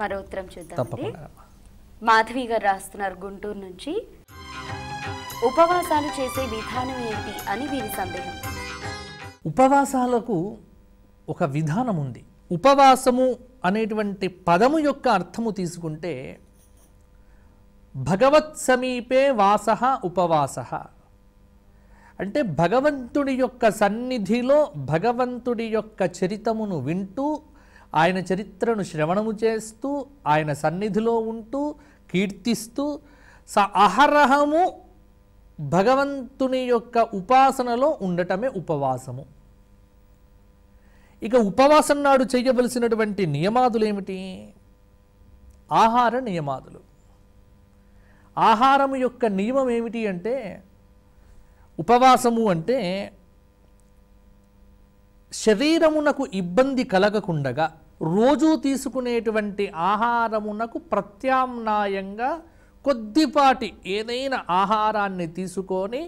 మరో ఉత్తరం చూద్దాం మాధవి గారు రాస్తున్నారు గుంటూరు నుంచి ఉపవాసాలు చేసే విధానం ఏంటి అని వీరి సందేహం ఉపవాసాలకు ఒక విధానం ఉంది ఉపవాసము అనేటువంటి పదము యొక్క అర్థము తీసుకుంటే భగవత్ సమీపే వాస ఉపవాస అంటే భగవంతుడి యొక్క సన్నిధిలో భగవంతుడి యొక్క చరితమును వింటూ ఆయన చరిత్రను శ్రవణము చేస్తూ ఆయన సన్నిధిలో ఉంటూ కీర్తిస్తూ స అహరహము భగవంతుని యొక్క ఉపాసనలో ఉండటమే ఉపవాసము ఇక ఉపవాసం నాడు చేయవలసినటువంటి నియమాదులు ఏమిటి ఆహార నియమాదులు ఆహారం యొక్క నియమం ఏమిటి అంటే ఉపవాసము అంటే శరీరమునకు ఇబ్బంది కలగకుండగా రోజు తీసుకునేటువంటి ఆహారమునకు ప్రత్యామ్నాయంగా కొద్దిపాటి ఏదైనా ఆహారాన్ని తీసుకొని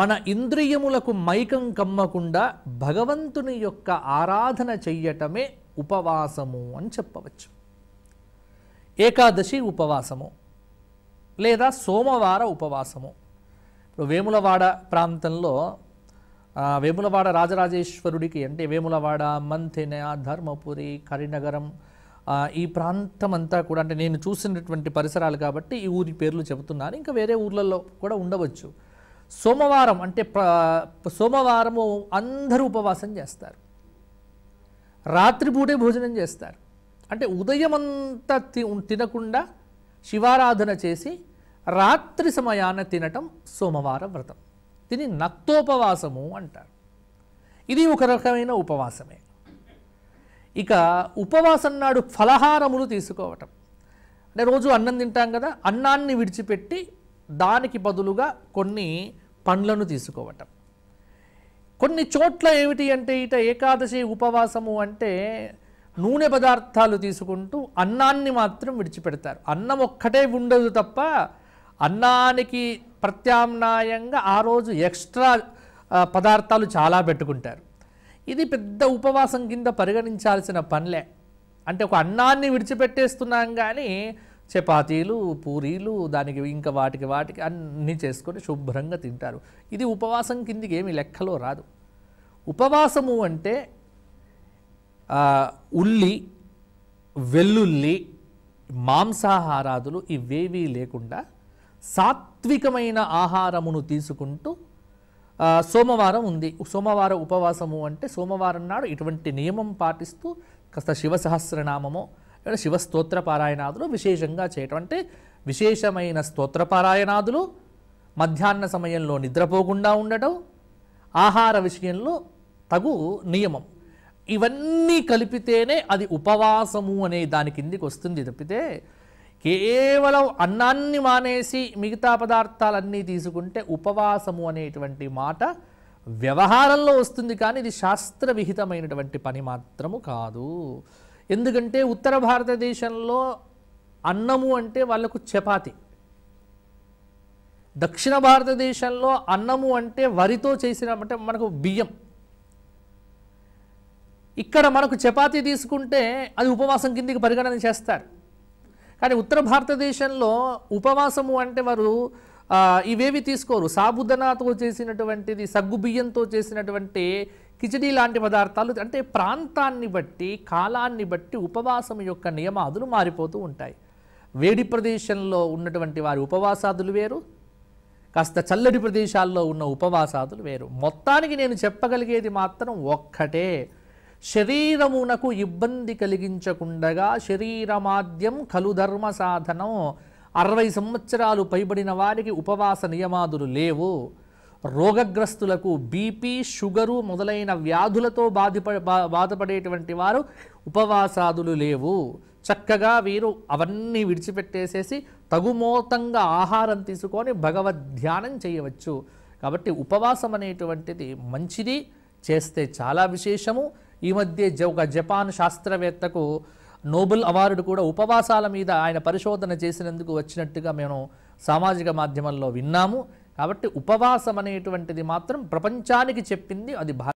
మన ఇంద్రియములకు మైకం కమ్మకుండా భగవంతుని యొక్క ఆరాధన చెయ్యటమే ఉపవాసము అని చెప్పవచ్చు ఏకాదశి ఉపవాసము లేదా సోమవార ఉపవాసము వేములవాడ ప్రాంతంలో వేములవాడ రాజరాజేశ్వరుడికి అంటే వేములవాడ మంతెన ధర్మపురి కరీనగరం ఈ ప్రాంతం అంతా కూడా అంటే నేను చూసినటువంటి పరిసరాలు కాబట్టి ఈ ఊరి పేర్లు చెబుతున్నాను ఇంకా వేరే ఊర్లలో కూడా ఉండవచ్చు సోమవారం అంటే సోమవారము అందరూ ఉపవాసం చేస్తారు రాత్రిపూటే భోజనం చేస్తారు అంటే ఉదయం అంతా తినకుండా శివారాధన చేసి రాత్రి సమయాన తినటం సోమవారం వ్రతం దీన్ని నక్తోపవాసము అంటారు ఇది ఒక రకమైన ఉపవాసమే ఇక ఉపవాసం నాడు ఫలహారములు తీసుకోవటం అంటే రోజు అన్నం తింటాం కదా అన్నాన్ని విడిచిపెట్టి దానికి బదులుగా కొన్ని పండ్లను తీసుకోవటం కొన్ని చోట్ల ఏమిటి అంటే ఇట ఏకాదశి ఉపవాసము అంటే నూనె పదార్థాలు తీసుకుంటూ అన్నాన్ని మాత్రం విడిచిపెడతారు అన్నం ఒక్కటే ఉండదు తప్ప అన్నానికి ప్రత్యామ్నాయంగా ఆ రోజు ఎక్స్ట్రా పదార్థాలు చాలా పెట్టుకుంటారు ఇది పెద్ద ఉపవాసం కింద పరిగణించాల్సిన పనిలే అంటే ఒక అన్నాన్ని విడిచిపెట్టేస్తున్నాం కానీ చపాతీలు పూరీలు దానికి ఇంకా వాటికి వాటికి అన్నీ చేసుకొని శుభ్రంగా తింటారు ఇది ఉపవాసం కిందికి ఏమి లెక్కలో రాదు ఉపవాసము అంటే ఉల్లి వెల్లుల్లి మాంసాహారాదులు ఇవేవీ లేకుండా సాత్వికమైన ఆహారమును తీసుకుంటూ సోమవారం ఉంది సోమవార ఉపవాసము అంటే సోమవారం నాడు ఇటువంటి నియమం పాటిస్తూ కాస్త శివ సహస్రనామము లేదా శివ స్తోత్ర పారాయణాదులు విశేషంగా చేయటం అంటే విశేషమైన స్తోత్ర పారాయణాదులు మధ్యాహ్న సమయంలో నిద్రపోకుండా ఉండటం ఆహార విషయంలో తగు నియమం ఇవన్నీ కలిపితేనే అది ఉపవాసము అనే దాని కిందికి వస్తుంది తప్పితే కేవలం అన్నాన్ని మానేసి మిగతా పదార్థాలన్నీ తీసుకుంటే ఉపవాసము అనేటువంటి మాట వ్యవహారంలో వస్తుంది కానీ ఇది శాస్త్ర విహితమైనటువంటి పని మాత్రము కాదు ఎందుకంటే ఉత్తర భారతదేశంలో అన్నము అంటే వాళ్ళకు చపాతి దక్షిణ భారతదేశంలో అన్నము అంటే వరితో చేసిన అంటే మనకు బియ్యం ఇక్కడ మనకు చపాతి తీసుకుంటే అది ఉపవాసం కిందికి పరిగణన చేస్తారు కానీ ఉత్తర భారతదేశంలో ఉపవాసము అంటే వారు ఇవేవి తీసుకోరు సాబుదనాతో చేసినటువంటిది సగ్గుబియ్యంతో చేసినటువంటి కిచడీ లాంటి పదార్థాలు అంటే ప్రాంతాన్ని బట్టి కాలాన్ని బట్టి ఉపవాసం యొక్క నియమాదులు మారిపోతూ ఉంటాయి వేడి ప్రదేశంలో ఉన్నటువంటి వారి ఉపవాసాదులు వేరు కాస్త చల్లడి ప్రదేశాల్లో ఉన్న ఉపవాసాదులు వేరు మొత్తానికి నేను చెప్పగలిగేది మాత్రం ఒక్కటే శరీరమునకు ఇబ్బంది కలిగించకుండగా శరీరమాద్యం కలు ధర్మ సాధనం అరవై సంవత్సరాలు పైబడిన వారికి ఉపవాస నియమాదులు లేవు రోగగ్రస్తులకు బీపీ షుగరు మొదలైన వ్యాధులతో బాధిప బాధపడేటువంటి వారు ఉపవాసాదులు లేవు చక్కగా వీరు అవన్నీ విడిచిపెట్టేసేసి తగుమోతంగా ఆహారం తీసుకొని భగవద్ధ్యానం చేయవచ్చు కాబట్టి ఉపవాసం అనేటువంటిది మంచిది చేస్తే చాలా విశేషము ఈ మధ్య ఒక జపాన్ శాస్త్రవేత్తకు నోబెల్ అవార్డు కూడా ఉపవాసాల మీద ఆయన పరిశోధన చేసినందుకు వచ్చినట్టుగా మేము సామాజిక మాధ్యమంలో విన్నాము కాబట్టి ఉపవాసం అనేటువంటిది మాత్రం ప్రపంచానికి చెప్పింది అది